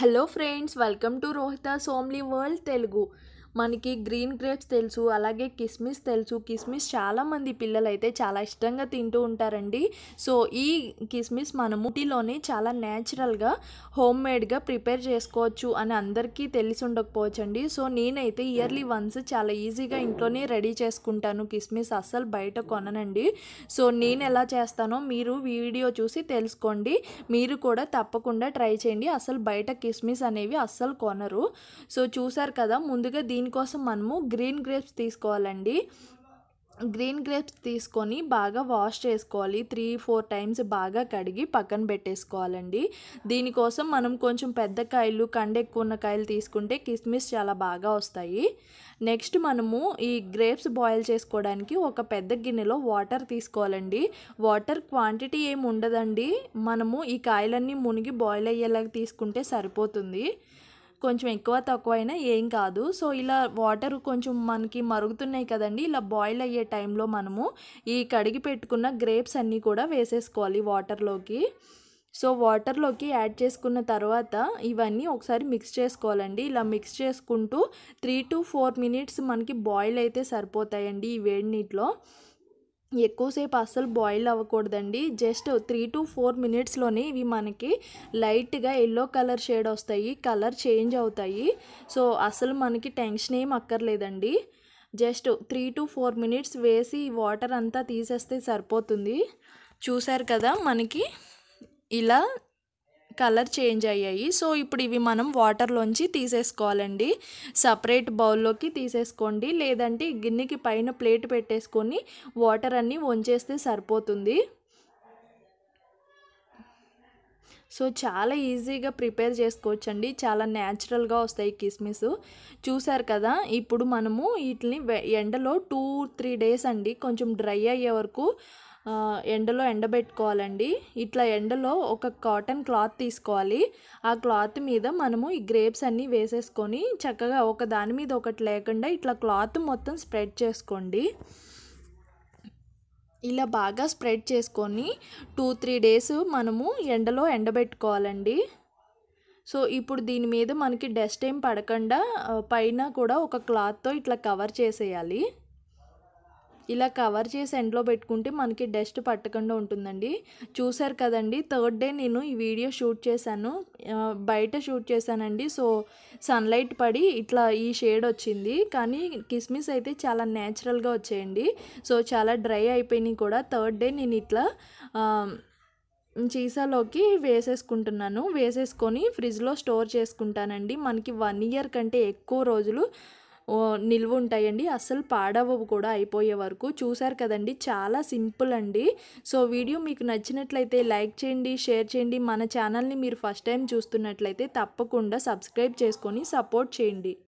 hello friends welcome to Rohit Somali world Telugu మనకి green grapes తెలుసు అలాగే కిస్మిస్ తెలుసు కిస్మిస్ చాలామంది పిల్లలైతే చాలా ఇష్టంగా తింటూ ఉంటారండి సో ఈ కిస్మిస్ మనము టీలోనే చాలా న్యాచురల్గా హోమ్ మేడ్గా ప్రిపేర్ చేసుకోవచ్చు అని అందరికీ తెలిసి ఉండకపోవచ్చండి సో నేనైతే ఇయర్లీ వన్స్ చాలా ఈజీగా ఇంట్లోనే రెడీ చేసుకుంటాను కిస్మిస్ అస్సలు బయట కొననండి సో నేను ఎలా చేస్తానో మీరు వీడియో చూసి తెలుసుకోండి మీరు కూడా తప్పకుండా ట్రై చేయండి అసలు బయట కిస్మిస్ అనేవి అస్సలు కొనరు సో చూసారు కదా ముందుగా దీని దీనికోసం మనము గ్రీన్ గ్రేప్స్ తీసుకోవాలండి గ్రీన్ గ్రేప్స్ తీసుకొని బాగా వాష్ చేసుకోవాలి త్రీ ఫోర్ టైమ్స్ బాగా కడిగి పక్కన పెట్టేసుకోవాలండి దీనికోసం మనం కొంచెం పెద్ద కాయలు కండ ఎక్కువ ఉన్న కాయలు తీసుకుంటే కిస్మిస్ చాలా బాగా వస్తాయి నెక్స్ట్ మనము ఈ గ్రేప్స్ బాయిల్ చేసుకోవడానికి ఒక పెద్ద గిన్నెలో వాటర్ తీసుకోవాలండి వాటర్ క్వాంటిటీ ఏమి ఉండదండి మనము ఈ కాయలన్నీ మునిగి బాయిల్ అయ్యేలాగా తీసుకుంటే సరిపోతుంది కొంచెం ఎక్కువ తక్కువైనా ఏం కాదు సో ఇలా వాటర్ కొంచెం మనకి మరుగుతున్నాయి కదండి ఇలా బాయిల్ అయ్యే టైంలో మనము ఈ కడిగి పెట్టుకున్న గ్రేప్స్ అన్నీ కూడా వేసేసుకోవాలి వాటర్లోకి సో వాటర్లోకి యాడ్ చేసుకున్న తర్వాత ఇవన్నీ ఒకసారి మిక్స్ చేసుకోవాలండి ఇలా మిక్స్ చేసుకుంటూ త్రీ టు ఫోర్ మినిట్స్ మనకి బాయిల్ అయితే సరిపోతాయండి ఈ వేడి నీటిలో ఎక్కువసేపు అస్సలు బాయిల్ అవ్వకూడదండి జస్ట్ త్రీ టు ఫోర్ మినిట్స్లోనే ఇవి మనకి లైట్గా ఎల్లో కలర్ షేడ్ వస్తాయి కలర్ చేంజ్ అవుతాయి సో అసలు మనకి టెన్షన్ ఏం అక్కర్లేదండి just three to four minutes వేసి వాటర్ అంతా తీసేస్తే సరిపోతుంది చూసారు కదా మనకి ఇలా కలర్ చేంజ్ అయ్యాయి సో ఇప్పుడు ఇవి మనం వాటర్లోంచి తీసేసుకోవాలండి సపరేట్ బౌల్లోకి తీసేసుకోండి లేదంటే గిన్నెకి పైన ప్లేట్ పెట్టేసుకొని వాటర్ అన్నీ వంచేస్తే సరిపోతుంది సో చాలా ఈజీగా ప్రిపేర్ చేసుకోవచ్చండి చాలా న్యాచురల్గా వస్తాయి కిస్మిస్ చూసారు కదా ఇప్పుడు మనము వీటిని ఎండలో టూ త్రీ డేస్ అండి కొంచెం డ్రై అయ్యే వరకు ఎండలో ఎండబెట్టుకోవాలండి ఇట్లా ఎండలో ఒక కాటన్ క్లాత్ తీసుకోవాలి ఆ క్లాత్ మీద మనము ఈ గ్రేప్స్ అన్నీ వేసేసుకొని చక్కగా ఒక దాని మీద ఒకటి లేకుండా ఇట్లా క్లాత్ మొత్తం స్ప్రెడ్ చేసుకోండి ఇలా బాగా స్ప్రెడ్ చేసుకొని టూ త్రీ డేస్ మనము ఎండలో ఎండబెట్టుకోవాలండి సో ఇప్పుడు దీని మీద మనకి డస్ట్ ఏం పడకుండా పైన కూడా ఒక క్లాత్తో ఇట్లా కవర్ చేసేయాలి ఇలా కవర్ చేసి ఎండ్లో పెట్టుకుంటే మనకి డస్ట్ పట్టకుండా ఉంటుందండి చూసారు కదండి థర్డ్ డే నేను ఈ వీడియో షూట్ చేశాను బయట షూట్ చేశానండి సో సన్లైట్ పడి ఇట్లా ఈ షేడ్ వచ్చింది కానీ కిస్మిస్ అయితే చాలా న్యాచురల్గా వచ్చేయండి సో చాలా డ్రై అయిపోయినాయి కూడా థర్డ్ డే నేను ఇట్లా చీసాలోకి వేసేసుకుంటున్నాను వేసేసుకొని ఫ్రిడ్జ్లో స్టోర్ చేసుకుంటానండి మనకి వన్ ఇయర్ కంటే ఎక్కువ రోజులు నిల్వ ఉంటాయండి అస్సలు పాడవవు కూడా అయిపోయే వరకు చూశారు కదండి చాలా సింపుల్ అండి సో వీడియో మీకు నచ్చినట్లయితే లైక్ చేయండి షేర్ చేయండి మన ఛానల్ని మీరు ఫస్ట్ టైం చూస్తున్నట్లయితే తప్పకుండా సబ్స్క్రైబ్ చేసుకొని సపోర్ట్ చేయండి